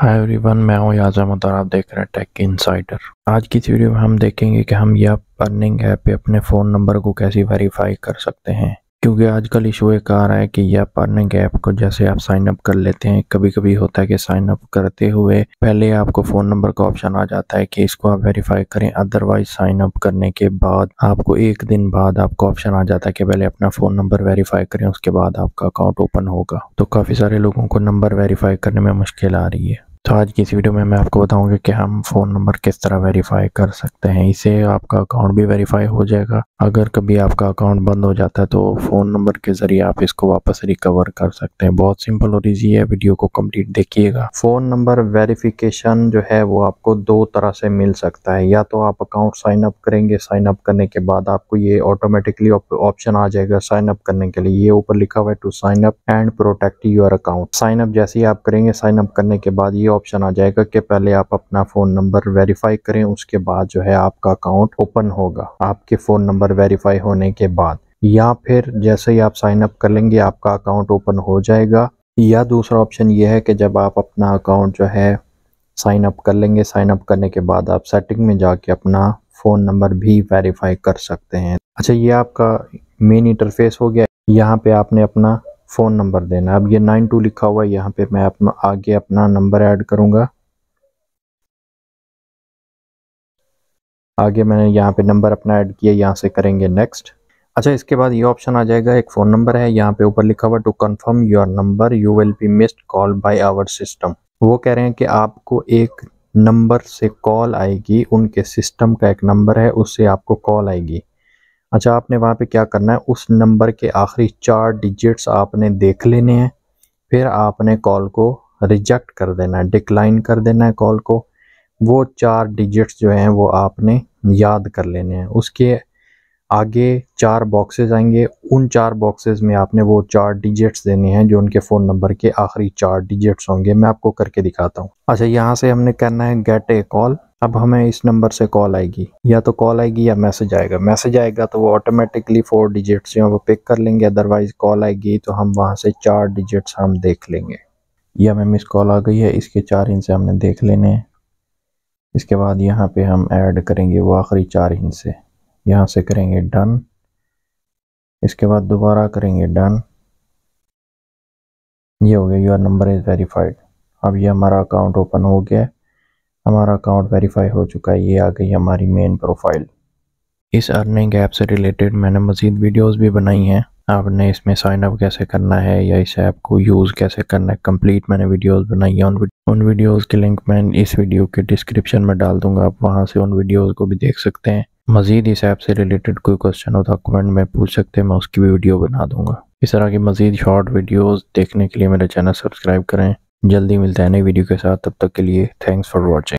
hi everyone मैं हूँ याजम और आप देख रहे हैं टेक इनसाइडर आज की वीडियो में हम देखेंगे कि हम यह अर्निंग ऐप पे अपने फ़ोन नंबर को कैसे वेरीफाई कर सकते हैं क्योंकि आजकल इशू एक आ रहा है कि यह अर्निंग ऐप को जैसे आप साइन अप कर लेते हैं कभी कभी होता है कि साइन अप करते हुए पहले आपको फ़ोन नंबर का ऑप्शन आ जाता है कि इसको आप वेरीफाई करें अदरवाइज साइन अप करने के बाद आपको एक दिन बाद आपको ऑप्शन आ जाता है कि पहले अपना फ़ोन नंबर वेरीफाई करें उसके बाद आपका अकाउंट ओपन होगा तो काफ़ी सारे लोगों को नंबर वेरीफाई करने में मुश्किल आ रही है तो आज की इस वीडियो में मैं आपको बताऊंगा कि हम फ़ोन नंबर किस तरह वेरीफाई कर सकते हैं इसे आपका अकाउंट भी वेरीफाई हो जाएगा अगर कभी आपका अकाउंट बंद हो जाता है तो फ़ोन नंबर के ज़रिए आप इसको वापस रिकवर कर सकते हैं बहुत सिंपल और इजी है वीडियो को कंप्लीट देखिएगा फ़ोन नंबर वेरीफिकेशन जो है वो आपको दो तरह से मिल सकता है या तो आप अकाउंट साइन अप करेंगे साइन अप करने के बाद आपको ये ऑटोमेटिकली ऑप्शन आ जाएगा साइन अप करने के लिए ये ऊपर लिखा हुआ है to sign up and protect your account sign up जैसे ही आप करेंगे साइन अप करने के बाद ये ये ऑप्शन आ जाएगा कि पहले आप अपना फ़ोन नंबर वेरीफाई करें उसके बाद जो है आपका अकाउंट ओपन होगा आपके फ़ोन नंबर वेरीफाई होने के बाद या फिर जैसे ही आप साइन अप कर लेंगे आपका अकाउंट ओपन हो जाएगा या दूसरा ऑप्शन ये है कि जब आप अपना अकाउंट जो है साइन अप कर लेंगे साइन अप करने के बाद आप सेटिंग में जाके अपना फ़ोन नंबर भी वेरीफाई कर सकते हैं अच्छा ये आपका मेन इंटरफेस हो गया यहाँ पे आपने अपना फ़ोन नंबर देना अब ये नाइन टू लिखा हुआ है यहाँ पे मैं अपना आगे अपना नंबर ऐड करूँगा आगे मैंने यहाँ पे नंबर अपना ऐड किया यहाँ से करेंगे नेक्स्ट अच्छा इसके बाद ये ऑप्शन आ जाएगा एक फ़ोन नंबर है यहाँ पे ऊपर लिखा हुआ to confirm your number you will be missed call by our system वो कह रहे हैं कि आपको एक नंबर से कॉल आएगी उनके सिस्टम का एक नंबर है उससे आपको कॉल आएगी अच्छा आपने वहाँ पे क्या करना है उस नंबर के आखिरी चार डिजिट्स आपने देख लेने हैं फिर आपने कॉल को रिजेक्ट कर देना है डिक्लाइन कर देना है कॉल को वो चार डिजिट्स जो हैं वो आपने याद कर लेने हैं उसके आगे चार बॉक्सेस आएंगे उन चार बॉक्सेस में आपने वो चार डिजिट्स देने हैं जो उनके फ़ोन नंबर के आखिरी चार डिजिट्स होंगे मैं आपको करके दिखाता हूँ अच्छा यहाँ से हमने करना है गेट ए कॉल अब हमें इस नंबर से कॉल आएगी या तो कॉल आएगी या मैसेज आएगा मैसेज आएगा तो वो ऑटोमेटिकली फोर डिजिट्स जो वो पिक कर लेंगे अदरवाइज कॉल आएगी तो हम वहाँ से चार डिजिट्स हम देख लेंगे ये हमें मिस कॉल आ गई है इसके चार इनसे हमने देख लेने हैं इसके बाद यहाँ पे हम ऐड करेंगे वो आखिरी चार इनसे यहाँ से करेंगे डन इसके बाद दोबारा करेंगे डन ये हो गया योर नंबर इज़ वेरीफाइड अब ये हमारा अकाउंट ओपन हो गया हमारा अकाउंट वेरीफाई हो चुका है ये आ गई हमारी मेन प्रोफाइल इस अर्निंग ऐप से रिलेटेड मैंने मज़ीद वीडियोस भी बनाई हैं आपने इसमें साइन अप कैसे करना है या इस ऐप को यूज़ कैसे करना है कंप्लीट मैंने वीडियोस बनाई है उन वीडियोस के लिंक मैं इस वीडियो के डिस्क्रिप्शन में डाल दूंगा आप वहां से उन वीडियोस को भी देख सकते हैं मज़ीद इस ऐप से रिलेटेड कोई क्वेश्चन हो तो कमेंट में पूछ सकते हैं मैं उसकी भी वीडियो बना दूंगा इस तरह की मज़ीद शॉर्ट वीडियोज़ देखने के लिए मेरे चैनल सब्सक्राइब करें जल्दी मिलता है नई वीडियो के साथ तब तक के लिए थैंक्स फॉर वॉचिंग